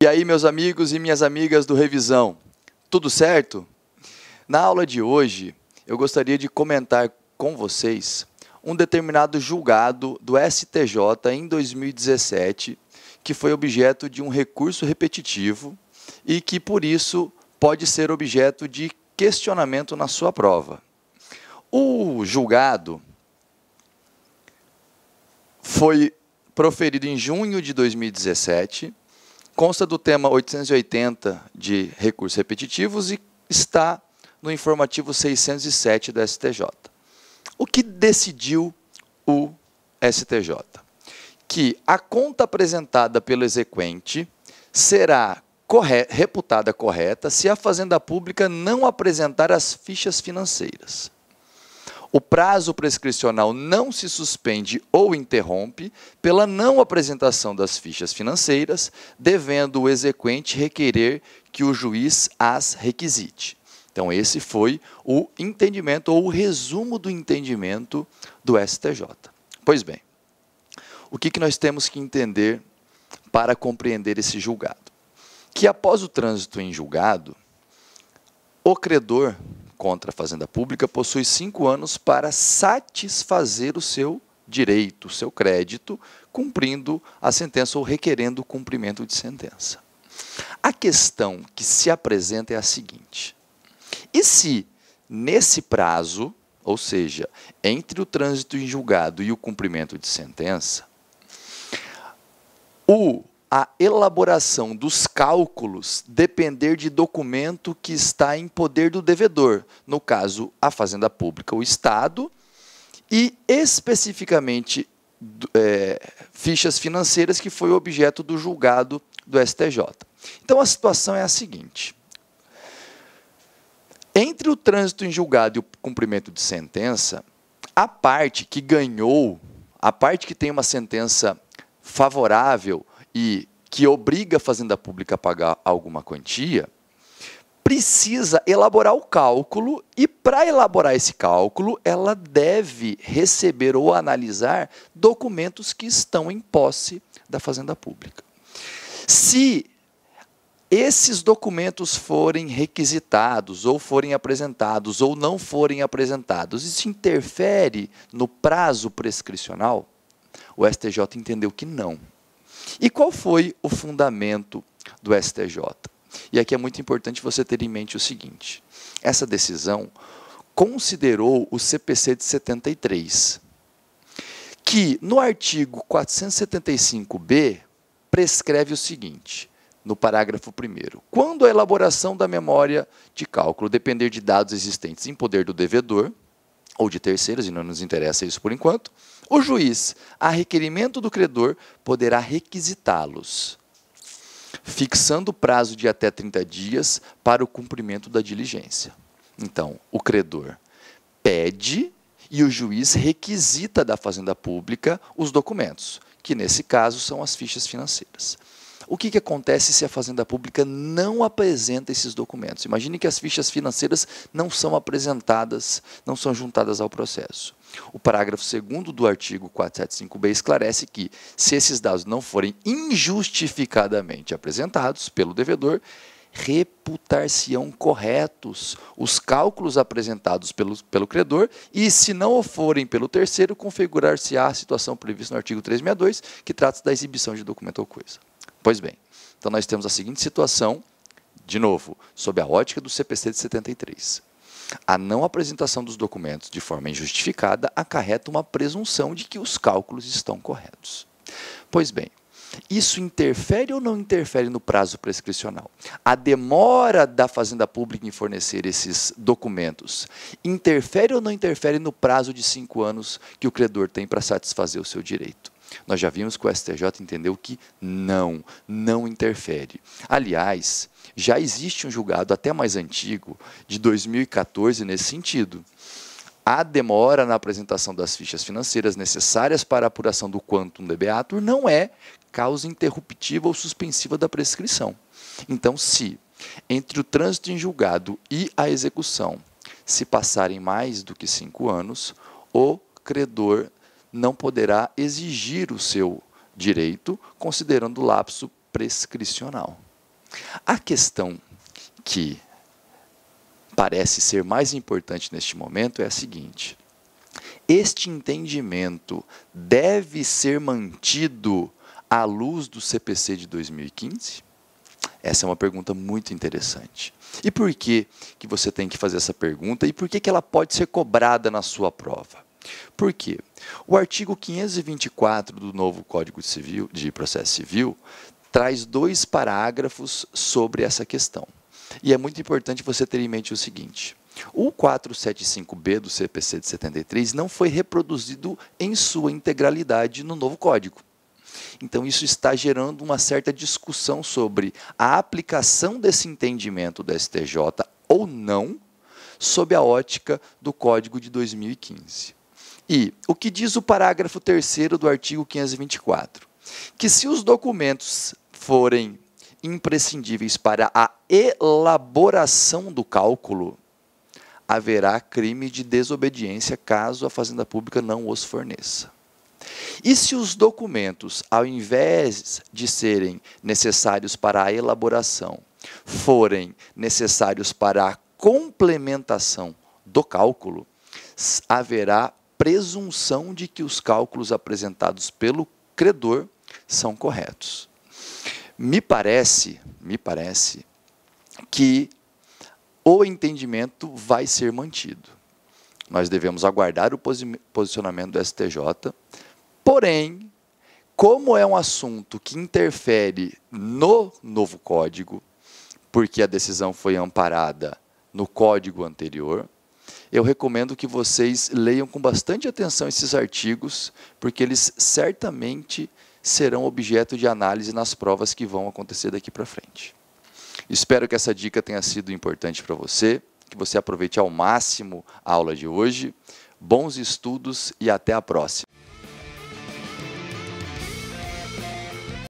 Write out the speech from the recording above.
E aí, meus amigos e minhas amigas do Revisão, tudo certo? Na aula de hoje, eu gostaria de comentar com vocês um determinado julgado do STJ em 2017, que foi objeto de um recurso repetitivo e que, por isso, pode ser objeto de questionamento na sua prova. O julgado foi proferido em junho de 2017 consta do tema 880 de recursos repetitivos e está no informativo 607 do STJ. O que decidiu o STJ? Que a conta apresentada pelo exequente será reputada correta se a Fazenda Pública não apresentar as fichas financeiras o prazo prescricional não se suspende ou interrompe pela não apresentação das fichas financeiras, devendo o exequente requerer que o juiz as requisite. Então, esse foi o entendimento ou o resumo do entendimento do STJ. Pois bem, o que, que nós temos que entender para compreender esse julgado? Que após o trânsito em julgado, o credor contra a fazenda pública possui cinco anos para satisfazer o seu direito, o seu crédito, cumprindo a sentença ou requerendo o cumprimento de sentença. A questão que se apresenta é a seguinte: e se nesse prazo, ou seja, entre o trânsito em julgado e o cumprimento de sentença, o a elaboração dos cálculos depender de documento que está em poder do devedor, no caso, a Fazenda Pública, o Estado, e especificamente é, fichas financeiras que foi objeto do julgado do STJ. Então a situação é a seguinte: entre o trânsito em julgado e o cumprimento de sentença, a parte que ganhou, a parte que tem uma sentença favorável e que obriga a Fazenda Pública a pagar alguma quantia, precisa elaborar o cálculo e, para elaborar esse cálculo, ela deve receber ou analisar documentos que estão em posse da Fazenda Pública. Se esses documentos forem requisitados ou forem apresentados ou não forem apresentados, isso interfere no prazo prescricional? O STJ entendeu que não. E qual foi o fundamento do STJ? E aqui é muito importante você ter em mente o seguinte: essa decisão considerou o CPC de 73, que no artigo 475b prescreve o seguinte, no parágrafo 1 quando a elaboração da memória de cálculo depender de dados existentes em poder do devedor, ou de terceiros, e não nos interessa isso por enquanto, o juiz, a requerimento do credor, poderá requisitá-los, fixando o prazo de até 30 dias para o cumprimento da diligência. Então, o credor pede e o juiz requisita da Fazenda Pública os documentos, que nesse caso são as fichas financeiras. O que, que acontece se a Fazenda Pública não apresenta esses documentos? Imagine que as fichas financeiras não são apresentadas, não são juntadas ao processo. O parágrafo 2 do artigo 475b esclarece que, se esses dados não forem injustificadamente apresentados pelo devedor, reputar-se-ão corretos os cálculos apresentados pelo, pelo credor e, se não o forem pelo terceiro, configurar-se-á a situação prevista no artigo 362, que trata da exibição de documento ou coisa. Pois bem, então nós temos a seguinte situação, de novo, sob a ótica do CPC de 73. A não apresentação dos documentos de forma injustificada acarreta uma presunção de que os cálculos estão corretos. Pois bem, isso interfere ou não interfere no prazo prescricional? A demora da Fazenda Pública em fornecer esses documentos interfere ou não interfere no prazo de cinco anos que o credor tem para satisfazer o seu direito? Nós já vimos que o STJ entendeu que não, não interfere. Aliás, já existe um julgado até mais antigo, de 2014, nesse sentido. A demora na apresentação das fichas financeiras necessárias para a apuração do quantum debeatur não é causa interruptiva ou suspensiva da prescrição. Então, se entre o trânsito em julgado e a execução se passarem mais do que cinco anos, o credor não poderá exigir o seu direito, considerando o lapso prescricional. A questão que parece ser mais importante neste momento é a seguinte: este entendimento deve ser mantido à luz do CPC de 2015? Essa é uma pergunta muito interessante. E por que, que você tem que fazer essa pergunta e por que, que ela pode ser cobrada na sua prova? Por quê? O artigo 524 do novo Código Civil de Processo Civil traz dois parágrafos sobre essa questão. E é muito importante você ter em mente o seguinte: o 475B do CPC de 73 não foi reproduzido em sua integralidade no novo código. Então, isso está gerando uma certa discussão sobre a aplicação desse entendimento do STJ ou não, sob a ótica do Código de 2015. E o que diz o parágrafo 3 do artigo 524? Que se os documentos forem imprescindíveis para a elaboração do cálculo, haverá crime de desobediência caso a Fazenda Pública não os forneça. E se os documentos, ao invés de serem necessários para a elaboração, forem necessários para a complementação do cálculo, haverá presunção de que os cálculos apresentados pelo credor são corretos. Me parece, me parece que o entendimento vai ser mantido. Nós devemos aguardar o posicionamento do STJ. Porém, como é um assunto que interfere no novo código, porque a decisão foi amparada no código anterior, eu recomendo que vocês leiam com bastante atenção esses artigos, porque eles certamente serão objeto de análise nas provas que vão acontecer daqui para frente. Espero que essa dica tenha sido importante para você, que você aproveite ao máximo a aula de hoje. Bons estudos e até a próxima!